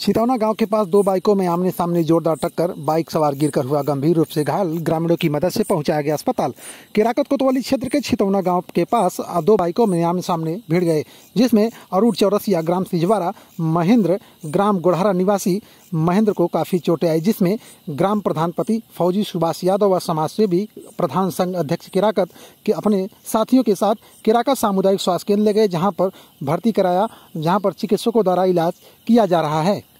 छितौना गांव के पास दो बाइकों में आमने सामने जोरदार टक्कर बाइक सवार गिरकर हुआ गंभीर रूप से घायल ग्रामीणों की मदद से पहुंचाया गया अस्पताल केराकत कोतवाली क्षेत्र के छितौना गांव के पास दो बाइकों में आमने सामने भिड़ गए जिसमें अरूट चौरसिया ग्राम सिजवारा महेंद्र ग्राम गोढ़ारा निवासी महेंद्र को काफी चोटें आई जिसमें ग्राम प्रधानपति फौजी सुभाष यादव व समाजसेवी प्रधान संघ अध्यक्ष किराकत के अपने साथियों के साथ किराकत सामुदायिक स्वास्थ्य केंद्र ले गए जहाँ पर भर्ती कराया जहाँ पर चिकित्सकों द्वारा इलाज किया जा रहा है